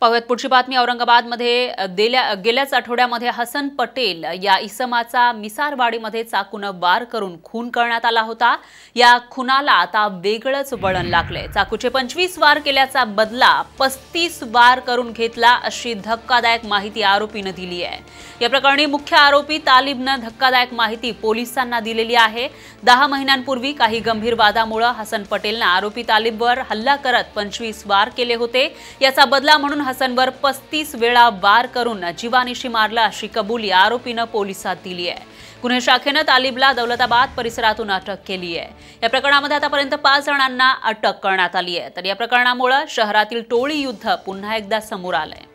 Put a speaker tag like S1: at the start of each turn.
S1: पाहूयात पुढची बातमी औरंगाबादमध्ये गेल्या गेल्याच आठवड्यामध्ये हसन पटेल या इसमाचा मिसारवाडीमध्ये चाकूनं वार करून खून करण्यात आला होता या खुनाला आता वेगळंच वळण लागलंय चाकूचे पंचवीस वार केल्याचा बदला पस्तीस वार करून घेतला अशी धक्कादायक माहिती आरोपीनं दिली आहे या प्रकरणी मुख्य आरोपी तालिबनं धक्कादायक माहिती पोलिसांना दिलेली आहे दहा महिन्यांपूर्वी काही गंभीर वादामुळं हसन पटेलनं आरोपी तालिबवर हल्ला करत पंचवीस वार केले होते याचा बदला म्हणून हसनवर पस्तीस वेळा वार करून जीवानिशी मारला अशी कबुली आरोपीनं पोलिसात दिली आहे गुन्हे शाखेनं तालिबला दौलताबाद परिसरातून अटक केली आहे या प्रकरणामध्ये आतापर्यंत पाच जणांना अटक करण्यात आली आहे तर या प्रकरणामुळे शहरातील टोळी युद्ध पुन्हा एकदा समोर आलंय